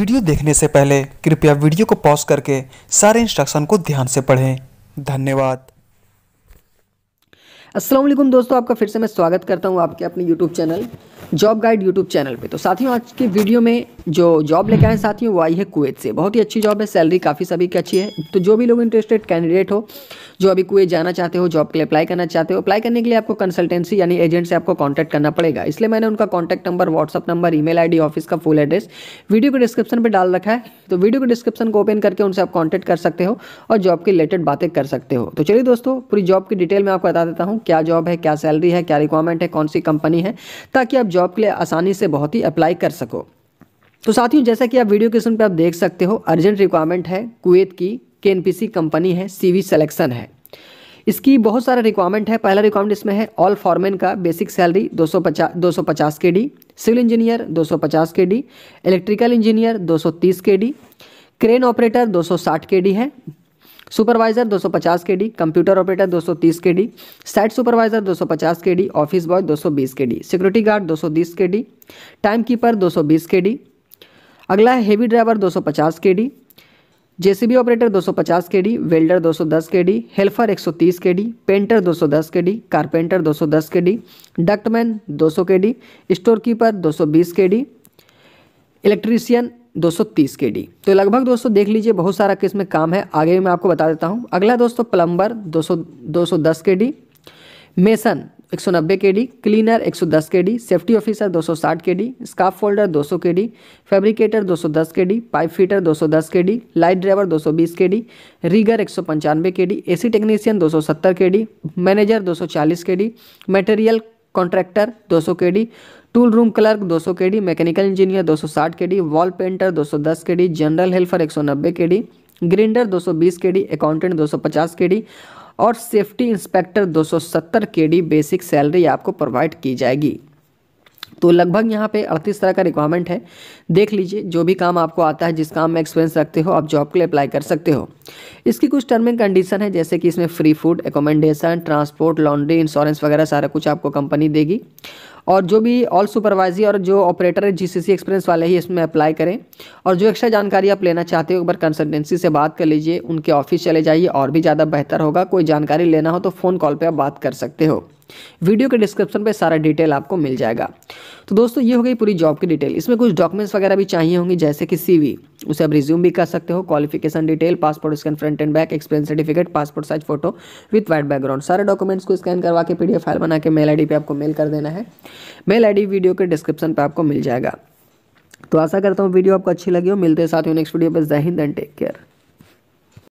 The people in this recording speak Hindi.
वीडियो देखने से पहले कृपया वीडियो को पॉज करके सारे इंस्ट्रक्शन को ध्यान से पढ़ें धन्यवाद अस्सलाम वालेकुम दोस्तों आपका फिर से मैं स्वागत करता हूं आपके अपने YouTube channel job guide YouTube channel पे तो साथियों आज के वीडियो में जो जॉब लेके आए साथियों वो आई है कुवैत से बहुत ही अच्छी जॉब है सैलरी काफ़ी सभी की अच्छी है तो जो भी लोग इंटरेस्टेड कैंडिडेट हो जो अभी कोई जाना चाहते हो जॉब के लिए अप्लाई करना चाहते हो अप्लाई करने के लिए आपको कंसल्टेंसी यानी एजेंट से आपको कॉन्टैक्ट करना पड़ेगा इसलिए मैंने उनका contact number WhatsApp number email ID office का फुल एड्रेस वीडियो को डिस्क्रिप्शन पर डाल रखा है तो वीडियो को डिस्क्रिप्शन को ओपन करके उनसे आप कॉन्टैक्ट कर सकते हो और जॉब की रिलेटेड बातें कर सकते हो तो चलिए दोस्तों पूरी जॉब की डिटेल में आपको बता देता हूँ क्या जॉब है क्या सैलरी है क्या रिक्वायरमेंट है कौन सी कंपनी है ताकि आप जॉब के लिए आसानी से बहुत ही अप्लाई कर सको तो साथियों जैसा कि आप वीडियो के सुन पर आप देख सकते हो अर्जेंट रिक्वायरमेंट है कुवैत की के कंपनी है सीवी सिलेक्शन है इसकी बहुत सारे रिक्वायरमेंट है पहला रिक्वायरमेंट इसमें है ऑल फॉरमेन का basic salary 250 250 K D civil engineer 250 K D electrical engineer 230 के डी क्रेन ऑपरेटर 260 के डी है supervisor 250 K D computer operator 230 के D site supervisor 250 K D office boy 220 के डी सिक्योरिटी गार्ड 220 के डी टाइम कीपर 220 के डी अगला है heavy driver 250 K D JCB operator 250 KD welder 210 KD helper 130 KD painter 210 KD carpenter 210 KD ductman 200 KD store keeper 220 KD electrician 230 D तो लगभग दोस्तों देख लीजिए बहुत सारा में काम है आगे मैं आपको बता देता हूँ अगला दोस्तों प्लम्बर 200 210 डी मेसन एक सौ नब्बे के डी क्लीनर एक सौ दस के डी सेफ्टी ऑफिसर दो सौ साठ के डी स्काफ फोल्डर दो सौ के डी फैब्रिकेटर दो सौ दस के डी पाइप फिटर दो सौ दस के डी लाइट ड्राइवर दो सौ बीस के डी रीगर एक सौ पंचानवे के डी ए सी टेक्नीशियन दो सौ सत्तर के डी मैनेजर दो सौ चालीस के डी मटेरियल कॉन्ट्रैक्टर दो सौ K D tool room clerk 200 KD mechanical engineer 260 KD wall painter 210 KD general helper 190 KD grinder 220 KD accountant 250 KD और safety inspector 270 KD basic salary आपको प्रोवाइड की जाएगी तो लगभग यहाँ पे अड़तीस तरह का रिक्वायरमेंट है देख लीजिए जो भी काम आपको आता है जिस काम में एक्सपीरियंस रखते हो आप जॉब के लिए अप्लाई कर सकते हो इसकी कुछ टर्म एंड कंडीशन है जैसे कि इसमें free food accommodation transport laundry insurance वगैरह सारा कुछ आपको कंपनी देगी और जो भी ऑल सुपरवाइजी और जो ऑपरेटर है जीसीसी एक्सपीरियंस वाले ही इसमें अप्लाई करें और जो एक्स्ट्रा जानकारी आप लेना चाहते हो एक बार कंसल्टेंसी से बात कर लीजिए उनके ऑफिस चले जाइए और भी ज़्यादा बेहतर होगा कोई जानकारी लेना हो तो फ़ोन कॉल पर आप बात कर सकते हो वीडियो के डिस्क्रिप्शन पे सारा डिटेल आपको मिल जाएगा तो दोस्तों ये हो गई पूरी जॉब की डिटेल इसमें कुछ डॉक्यूमेंट्स वगैरह भी चाहिए होंगे जैसे कि सीवी उसे आप रिज्यूम भी कर सकते हो qualification detail passport scan front and back experience certificate passport size photo with white background सारे डॉक्यूमेंट्स को स्कैन करवा के पी फाइल बना के मेल आई पे आपको मेल कर देना है मेल आई वीडियो के डिस्क्रिप्शन पर आपको मिल जाएगा तो आशा करता हूँ वीडियो आपको अच्छी लगी हो मिलते हैं साथ ही नेक्स्ट वीडियो पर जहिंद एंड टेक केयर